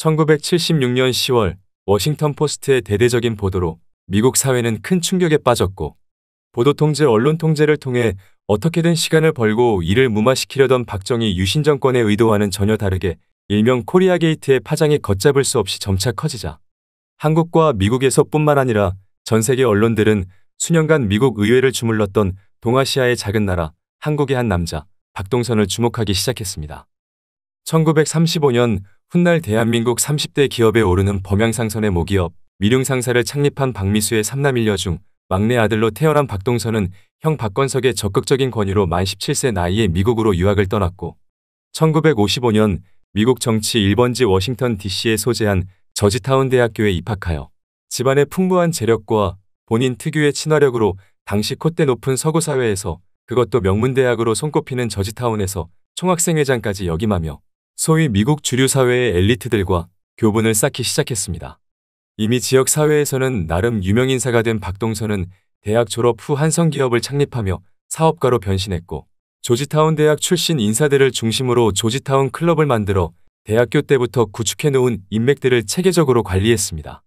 1976년 10월 워싱턴 포스트의 대대적인 보도로 미국 사회는 큰 충격에 빠졌고 보도 통제 언론 통제를 통해 어떻게든 시간을 벌고 이를 무마시키려던 박정희 유신 정권의 의도와는 전혀 다르게 일명 코리아 게이트의 파장이 걷잡을 수 없이 점차 커지자 한국과 미국에서뿐만 아니라 전 세계 언론들은 수년간 미국 의회를 주물렀던 동아시아의 작은 나라 한국의 한 남자 박동선을 주목하기 시작했습니다. 1935년 훗날 대한민국 30대 기업에 오르는 범양상선의 모기업 미룡상사를 창립한 박미수의 삼남일녀 중 막내 아들로 태어난 박동선은 형 박건석의 적극적인 권유로 만 17세 나이에 미국으로 유학을 떠났고 1955년 미국 정치 1번지 워싱턴 DC에 소재한 저지타운 대학교에 입학하여 집안의 풍부한 재력과 본인 특유의 친화력으로 당시 콧대 높은 서구 사회에서 그것도 명문대학으로 손꼽히는 저지타운에서 총학생회장까지 역임하며 소위 미국 주류 사회의 엘리트들과 교분을 쌓기 시작했습니다. 이미 지역 사회에서는 나름 유명 인사가 된 박동선은 대학 졸업 후 한성 기업을 창립하며 사업가로 변신했고 조지타운 대학 출신 인사들을 중심으로 조지타운 클럽을 만들어 대학교 때부터 구축해놓은 인맥들을 체계적으로 관리했습니다.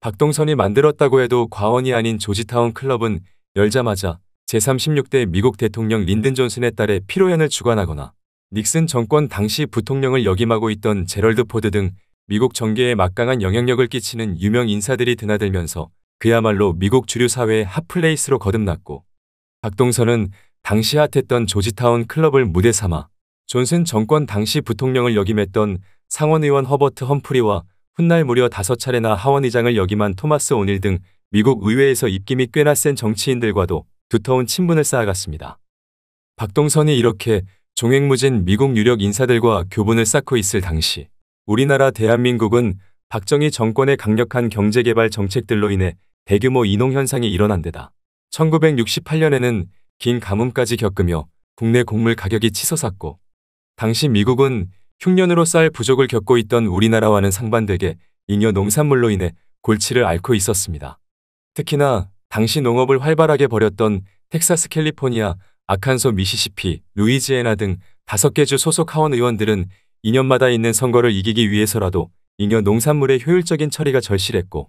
박동선이 만들었다고 해도 과언이 아닌 조지타운 클럽은 열자마자 제36대 미국 대통령 린든 존슨의 딸의 피로연을 주관하거나 닉슨 정권 당시 부통령을 역임하고 있던 제럴드 포드 등 미국 정계에 막강한 영향력을 끼치는 유명 인사들이 드나들면서 그야말로 미국 주류 사회의 핫플레이스로 거듭났고 박동선은 당시 핫했던 조지타운 클럽을 무대 삼아 존슨 정권 당시 부통령을 역임했던 상원의원 허버트 험프리와 훗날 무려 다섯 차례나 하원의장을 역임한 토마스 오닐 등 미국 의회에서 입김이 꽤나 센 정치인들과도 두터운 친분을 쌓아갔습니다. 박동선이 이렇게 종횡무진 미국 유력 인사들과 교분을 쌓고 있을 당시 우리나라 대한민국은 박정희 정권의 강력한 경제개발 정책들로 인해 대규모 인농현상이 일어난 데다 1968년에는 긴 가뭄까지 겪으며 국내 곡물 가격이 치솟았고 당시 미국은 흉년으로 쌀 부족을 겪고 있던 우리나라와는 상반되게 잉여 농산물로 인해 골치를 앓고 있었습니다. 특히나 당시 농업을 활발하게 벌였던 텍사스 캘리포니아 아칸소 미시시피, 루이지애나 등 5개 주 소속 하원 의원들은 2년마다 있는 선거를 이기기 위해서라도 잉여 농산물의 효율적인 처리가 절실했고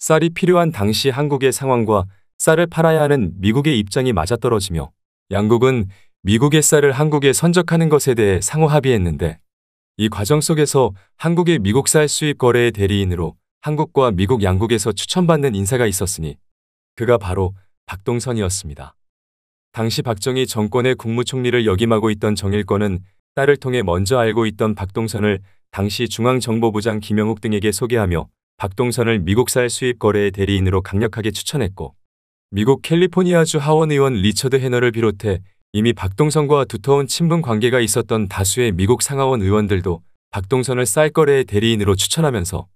쌀이 필요한 당시 한국의 상황과 쌀을 팔아야 하는 미국의 입장이 맞아떨어지며 양국은 미국의 쌀을 한국에 선적하는 것에 대해 상호 합의했는데 이 과정 속에서 한국의 미국 쌀 수입 거래의 대리인으로 한국과 미국 양국에서 추천받는 인사가 있었으니 그가 바로 박동선이었습니다. 당시 박정희 정권의 국무총리를 역임하고 있던 정일권은 딸을 통해 먼저 알고 있던 박동선을 당시 중앙정보부장 김영욱 등에게 소개하며 박동선을 미국쌀 수입 거래의 대리인으로 강력하게 추천했고 미국 캘리포니아주 하원 의원 리처드 해너를 비롯해 이미 박동선과 두터운 친분 관계가 있었던 다수의 미국 상하원 의원들도 박동선을 쌀거래의 대리인으로 추천하면서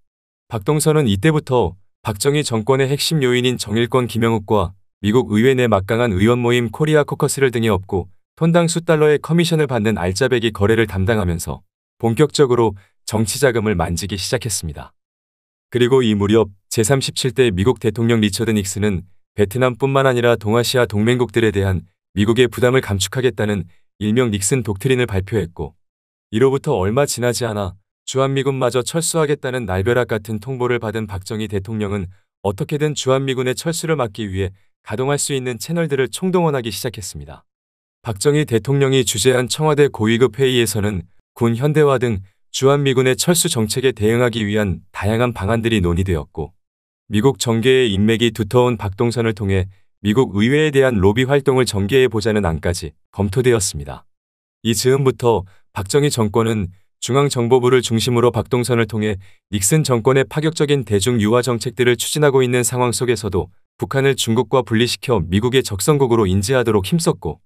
박동선은 이때부터 박정희 정권의 핵심 요인인 정일권 김영욱과 미국 의회 내 막강한 의원 모임 코리아 코커스를 등에 업고 톤당 수달러의 커미션을 받는 알짜배기 거래를 담당하면서 본격적으로 정치 자금을 만지기 시작했습니다. 그리고 이 무렵 제37대 미국 대통령 리처드 닉슨은 베트남뿐만 아니라 동아시아 동맹국들에 대한 미국의 부담을 감축하겠다는 일명 닉슨 독트린을 발표했고 이로부터 얼마 지나지 않아 주한미군마저 철수하겠다는 날벼락 같은 통보를 받은 박정희 대통령은 어떻게든 주한미군의 철수를 막기 위해 가동할 수 있는 채널들을 총동원하기 시작했습니다. 박정희 대통령이 주재한 청와대 고위급 회의에서는 군 현대화 등 주한미군의 철수 정책에 대응하기 위한 다양한 방안들이 논의되었고 미국 정계의 인맥이 두터운 박동선을 통해 미국 의회에 대한 로비 활동을 전개해보자는 안까지 검토되었습니다. 이 즈음부터 박정희 정권은 중앙정보부를 중심으로 박동선을 통해 닉슨 정권의 파격적인 대중 유화 정책들을 추진하고 있는 상황 속에서도 북한을 중국과 분리시켜 미국의 적성국으로 인지하도록 힘썼고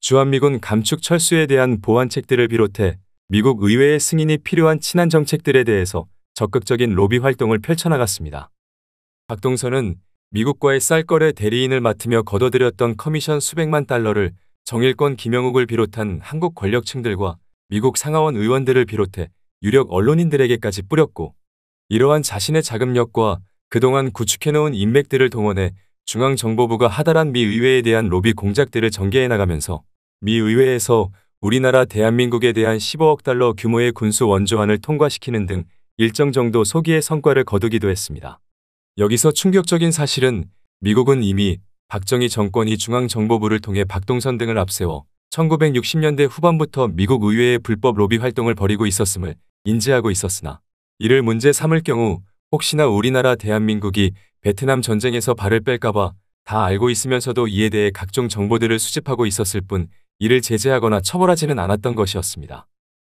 주한미군 감축 철수에 대한 보완책들을 비롯해 미국 의회의 승인이 필요한 친한 정책들에 대해서 적극적인 로비 활동을 펼쳐나갔습니다. 박동선은 미국과의 쌀거래 대리인을 맡으며 거둬들였던 커미션 수백만 달러를 정일권 김영욱을 비롯한 한국 권력층들과 미국 상하원 의원들을 비롯해 유력 언론인들에게까지 뿌렸고 이러한 자신의 자금력과 그동안 구축해놓은 인맥들을 동원해 중앙정보부가 하달한 미 의회에 대한 로비 공작들을 전개해 나가면서 미 의회에서 우리나라 대한민국에 대한 15억 달러 규모의 군수 원조안을 통과시키는 등 일정 정도 소기의 성과를 거두기도 했습니다. 여기서 충격적인 사실은 미국은 이미 박정희 정권이 중앙정보부를 통해 박동선 등을 앞세워 1960년대 후반부터 미국 의회의 불법 로비 활동을 벌이고 있었음을 인지하고 있었으나 이를 문제 삼을 경우 혹시나 우리나라 대한민국이 베트남 전쟁에서 발을 뺄까봐 다 알고 있으면서도 이에 대해 각종 정보들을 수집하고 있었을 뿐 이를 제재하거나 처벌하지는 않았던 것이었습니다.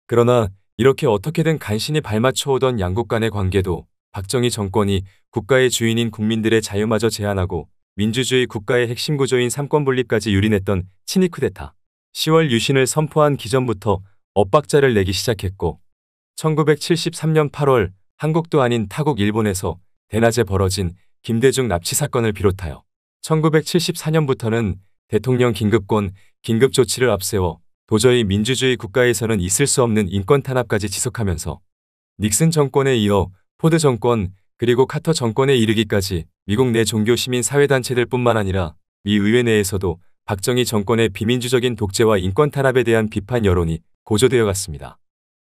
그러나 이렇게 어떻게든 간신히 발맞춰오던 양국 간의 관계도 박정희 정권이 국가의 주인인 국민들의 자유마저 제한하고 민주주의 국가의 핵심 구조인 삼권분립까지 유린했던 친이 쿠데타 10월 유신을 선포한 기전부터 엇박자를 내기 시작했고 1973년 8월 한국도 아닌 타국 일본에서 대낮에 벌어진 김대중 납치 사건을 비롯하여 1974년부터는 대통령 긴급권, 긴급조치를 앞세워 도저히 민주주의 국가에서는 있을 수 없는 인권 탄압까지 지속하면서 닉슨 정권에 이어 포드 정권 그리고 카터 정권에 이르기까지 미국 내 종교 시민 사회단체들 뿐만 아니라 미 의회 내에서도 박정희 정권의 비민주적인 독재와 인권 탄압에 대한 비판 여론이 고조되어 갔습니다.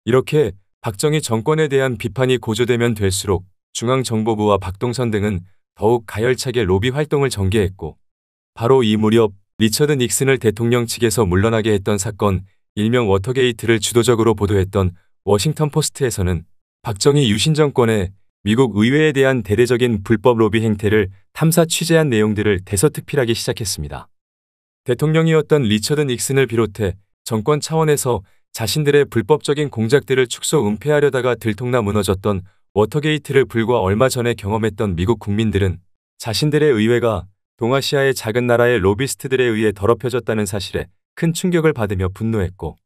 이렇게 박정희 정권에 대한 비판이 고조되면 될수록 중앙정보부와 박동선 등은 더욱 가열차게 로비 활동을 전개했고 바로 이 무렵 리처드 닉슨을 대통령 측에서 물러나게 했던 사건 일명 워터게이트를 주도적으로 보도했던 워싱턴 포스트에서는 박정희 유신 정권에 미국 의회에 대한 대대적인 불법 로비 행태를 탐사 취재한 내용들을 대서특필하기 시작했습니다. 대통령이었던 리처드 닉슨을 비롯해 정권 차원에서 자신들의 불법적인 공작들을 축소 은폐하려다가 들통나 무너졌던 워터게이트를 불과 얼마 전에 경험했던 미국 국민들은 자신들의 의회가 동아시아의 작은 나라의 로비스트들에 의해 더럽혀졌다는 사실에 큰 충격을 받으며 분노했고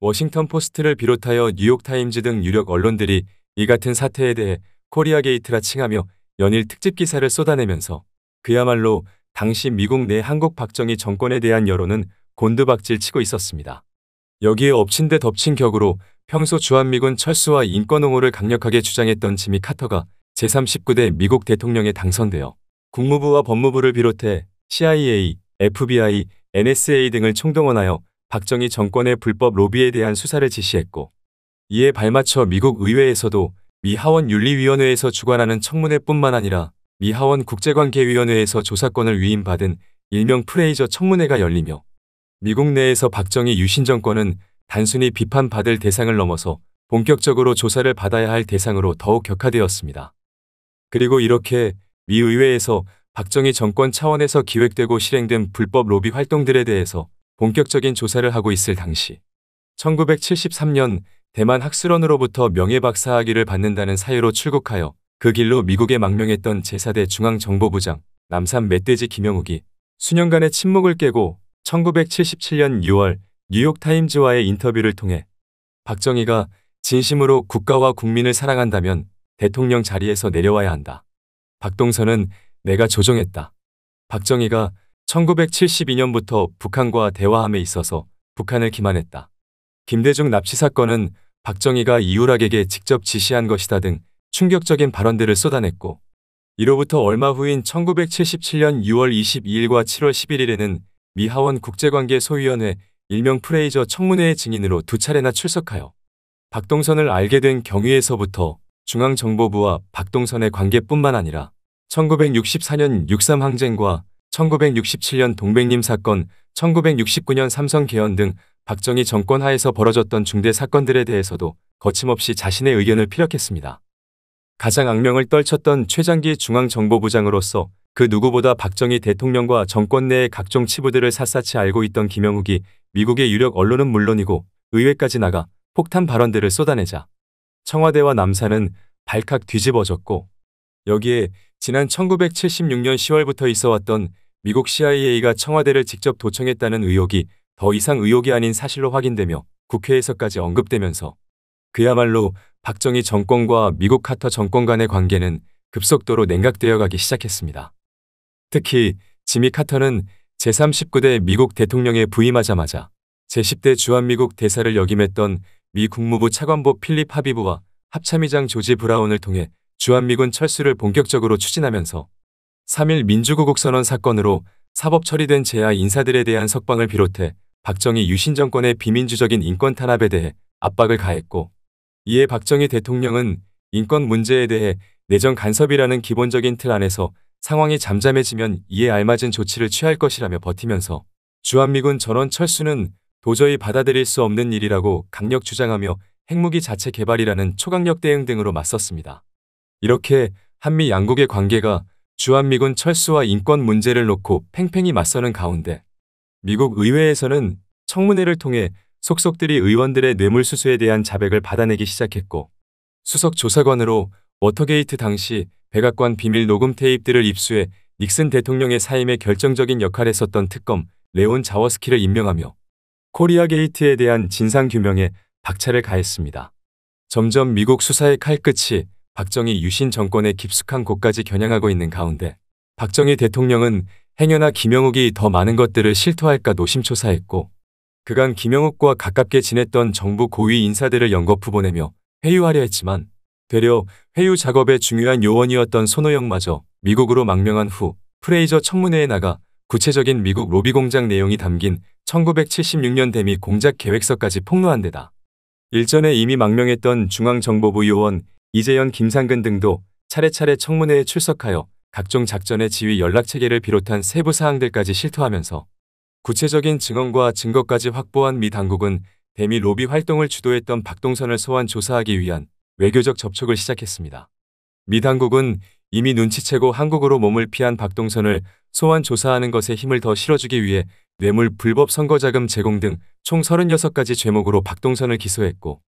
워싱턴 포스트를 비롯하여 뉴욕타임즈 등 유력 언론들이 이 같은 사태에 대해 코리아 게이트라 칭하며 연일 특집 기사를 쏟아내면서 그야말로 당시 미국 내 한국 박정희 정권에 대한 여론은 곤두박질 치고 있었습니다. 여기에 엎친 데 덮친 격으로 평소 주한미군 철수와 인권옹호를 강력하게 주장했던 지미 카터가 제39대 미국 대통령에 당선되어 국무부와 법무부를 비롯해 CIA, FBI, NSA 등을 총동원하여 박정희 정권의 불법 로비에 대한 수사를 지시했고 이에 발맞춰 미국 의회에서도 미 하원 윤리위원회에서 주관하는 청문회뿐만 아니라 미 하원 국제관계위원회에서 조사권을 위임받은 일명 프레이저 청문회가 열리며 미국 내에서 박정희 유신 정권은 단순히 비판받을 대상을 넘어서 본격적으로 조사를 받아야 할 대상으로 더욱 격화되었습니다. 그리고 이렇게 미 의회에서 박정희 정권 차원에서 기획되고 실행된 불법 로비 활동들에 대해서 본격적인 조사를 하고 있을 당시 1973년 대만 학술원으로부터 명예박사학위를 받는다는 사유로 출국하여 그 길로 미국에 망명했던 제4대 중앙정보부장 남산 멧돼지 김영욱이 수년간의 침묵을 깨고 1977년 6월 뉴욕타임즈와의 인터뷰를 통해 박정희가 진심으로 국가와 국민을 사랑한다면 대통령 자리에서 내려와야 한다. 박동선은 내가 조정했다. 박정희가 1972년부터 북한과 대화함에 있어서 북한을 기만했다. 김대중 납치 사건은 박정희가 이우락에게 직접 지시한 것이다 등 충격적인 발언들을 쏟아냈고 이로부터 얼마 후인 1977년 6월 22일과 7월 11일에는 미하원 국제관계 소위원회 일명 프레이저 청문회의 증인으로 두 차례나 출석하여 박동선을 알게 된 경위에서부터 중앙정보부와 박동선의 관계뿐만 아니라 1964년 63항쟁과 1967년 동백림 사건, 1969년 삼성 개헌 등 박정희 정권 하에서 벌어졌던 중대 사건들에 대해서도 거침없이 자신의 의견을 피력했습니다. 가장 악명을 떨쳤던 최장기 중앙정보부장으로서 그 누구보다 박정희 대통령과 정권 내의 각종 치부들을 샅샅이 알고 있던 김영욱이 미국의 유력 언론은 물론이고 의회까지 나가 폭탄 발언들을 쏟아내자 청와대와 남산은 발칵 뒤집어졌고 여기에 지난 1976년 10월부터 있어왔던 미국 CIA가 청와대를 직접 도청했다는 의혹이 더 이상 의혹이 아닌 사실로 확인되며 국회에서까지 언급되면서 그야말로 박정희 정권과 미국 카터 정권 간의 관계는 급속도로 냉각되어 가기 시작했습니다. 특히 지미 카터는 제39대 미국 대통령에 부임하자마자 제10대 주한미국 대사를 역임했던 미 국무부 차관보 필립 하비브와 합참의장 조지 브라운을 통해 주한미군 철수를 본격적으로 추진하면서 3일 민주구국 선언 사건으로 사법 처리된 재야 인사들에 대한 석방을 비롯해 박정희 유신 정권의 비민주적인 인권 탄압에 대해 압박을 가했고 이에 박정희 대통령은 인권 문제에 대해 내정 간섭이라는 기본적인 틀 안에서 상황이 잠잠해지면 이에 알맞은 조치를 취할 것이라며 버티면서 주한미군 전원 철수는 도저히 받아들일 수 없는 일이라고 강력 주장하며 핵무기 자체 개발이라는 초강력 대응 등으로 맞섰습니다. 이렇게 한미 양국의 관계가 주한미군 철수와 인권 문제를 놓고 팽팽히 맞서는 가운데 미국 의회에서는 청문회를 통해 속속들이 의원들의 뇌물수수에 대한 자백을 받아내기 시작했고 수석조사관으로 워터게이트 당시 백악관 비밀 녹음 테이프들을 입수해 닉슨 대통령의 사임에 결정적인 역할을 했었던 특검 레온 자워스키를 임명하며 코리아 게이트에 대한 진상 규명에 박차를 가했습니다. 점점 미국 수사의 칼끝이 박정희 유신 정권의 깊숙한 곳까지 겨냥하고 있는 가운데 박정희 대통령은 행여나 김영욱이 더 많은 것들을 실토할까 노심초사했고 그간 김영욱과 가깝게 지냈던 정부 고위 인사들을 연거푸 보내며 회유하려 했지만 되려 회유 작업의 중요한 요원이었던 손호영마저 미국으로 망명한 후 프레이저 청문회에 나가 구체적인 미국 로비 공작 내용이 담긴 1976년 대미 공작 계획서까지 폭로한 데다 일전에 이미 망명했던 중앙정보부 요원 이재현 김상근 등도 차례차례 청문회에 출석하여 각종 작전의 지휘 연락체계를 비롯한 세부 사항들까지 실토하면서 구체적인 증언과 증거까지 확보한 미 당국은 대미 로비 활동을 주도했던 박동선을 소환 조사하기 위한 외교적 접촉을 시작했습니다. 미 당국은 이미 눈치채고 한국으로 몸을 피한 박동선을 소환 조사하는 것에 힘을 더 실어주기 위해 뇌물 불법 선거자금 제공 등 총 36가지 죄목으로 박동선을 기소했고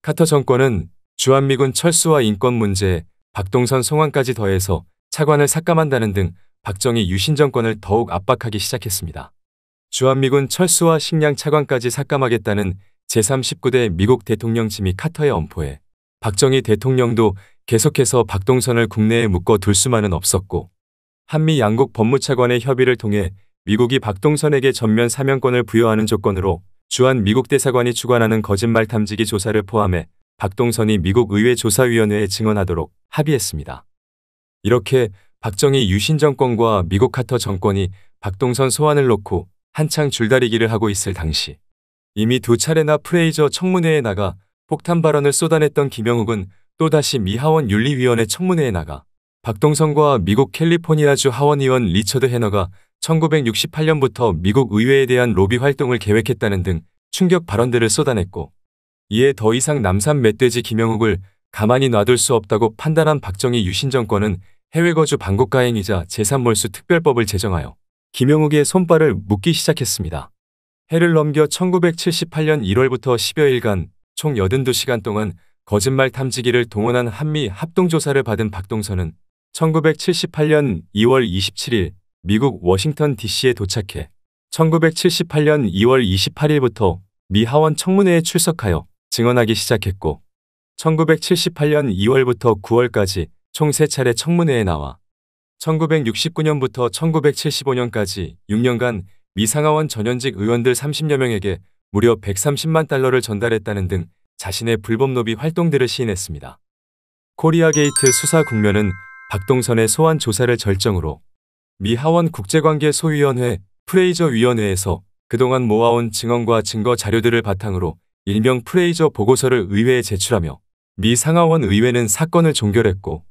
카터 정권은 주한미군 철수와 인권 문제에 박동선 송환까지 더해서 차관을 삭감한다는 등 박정희 유신 정권을 더욱 압박하기 시작했습니다. 주한미군 철수와 식량 차관까지 삭감하겠다는 제3 9대 미국 대통령 지미 카터의 엄포에 박정희 대통령도 계속해서 박동선을 국내에 묶어둘 수만은 없었고 한미 양국 법무차관의 협의를 통해 미국이 박동선에게 전면 사면권을 부여하는 조건으로 주한 미국 대사관이 주관하는 거짓말 탐지기 조사를 포함해 박동선이 미국 의회 조사위원회에 증언하도록 합의했습니다. 이렇게 박정희 유신 정권과 미국 카터 정권이 박동선 소환을 놓고 한창 줄다리기를 하고 있을 당시 이미 두 차례나 프레이저 청문회에 나가 폭탄 발언을 쏟아냈던 김영욱은 또다시 미 하원 윤리위원회 청문회에 나가 박동성과 미국 캘리포니아주 하원의원 리처드 헤너가 1968년부터 미국 의회에 대한 로비 활동을 계획했다는 등 충격 발언들을 쏟아냈고 이에 더 이상 남산 멧돼지 김영욱을 가만히 놔둘 수 없다고 판단한 박정희 유신 정권은 해외 거주 방국가행이자 재산 몰수 특별법을 제정하여 김영욱의 손발을 묶기 시작했습니다. 해를 넘겨 1978년 1월부터 10여일간 총 82시간 동안 거짓말 탐지기를 동원한 한미 합동조사를 받은 박동선은 1978년 2월 27일 미국 워싱턴 DC에 도착해 1978년 2월 28일부터 미 하원 청문회에 출석하여 증언하기 시작했고 1978년 2월부터 9월까지 총 3차례 청문회에 나와 1969년부터 1975년까지 6년간 미상하원 전현직 의원들 30여 명에게 무려 130만 달러를 전달했다는 등 자신의 불법 노비 활동들을 시인했습니다. 코리아 게이트 수사 국면은 박동선의 소환 조사를 절정으로 미 하원 국제관계 소위원회 프레이저 위원회에서 그동안 모아온 증언과 증거 자료들을 바탕으로 일명 프레이저 보고서를 의회에 제출하며 미 상하원 의회는 사건을 종결했고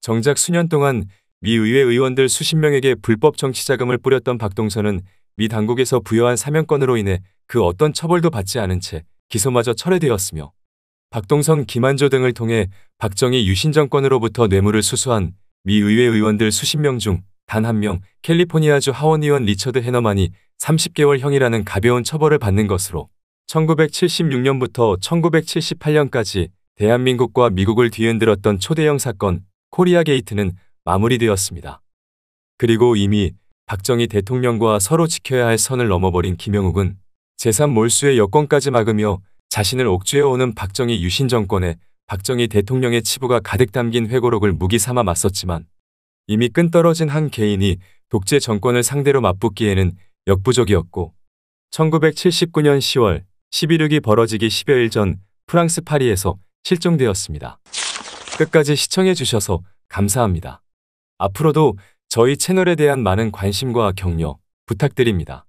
정작 수년 동안 미 의회 의원들 수십 명에게 불법 정치 자금을 뿌렸던 박동선은 미 당국에서 부여한 사면권으로 인해 그 어떤 처벌도 받지 않은 채 기소마저 철회되었으며 박동선, 김한조 등을 통해 박정희 유신 정권으로부터 뇌물을 수수한 미 의회 의원들 수십 명 중 단 한 명 캘리포니아주 하원의원 리처드 헤너만이 30개월형이라는 가벼운 처벌을 받는 것으로 1976년부터 1978년까지 대한민국과 미국을 뒤흔들었던 초대형 사건 코리아 게이트는 마무리되었습니다. 그리고 이미 박정희 대통령과 서로 지켜야 할 선을 넘어버린 김영욱은 재산 몰수의 여권까지 막으며 자신을 옥죄어오는 박정희 유신 정권에 박정희 대통령의 치부가 가득 담긴 회고록을 무기 삼아 맞섰지만 이미 끈떨어진 한 개인이 독재 정권을 상대로 맞붙기에는 역부족이었고 1979년 10월 11.6이 벌어지기 10여일 전 프랑스 파리에서 실종되었습니다. 끝까지 시청해주셔서 감사합니다. 앞으로도 저희 채널에 대한 많은 관심과 격려 부탁드립니다.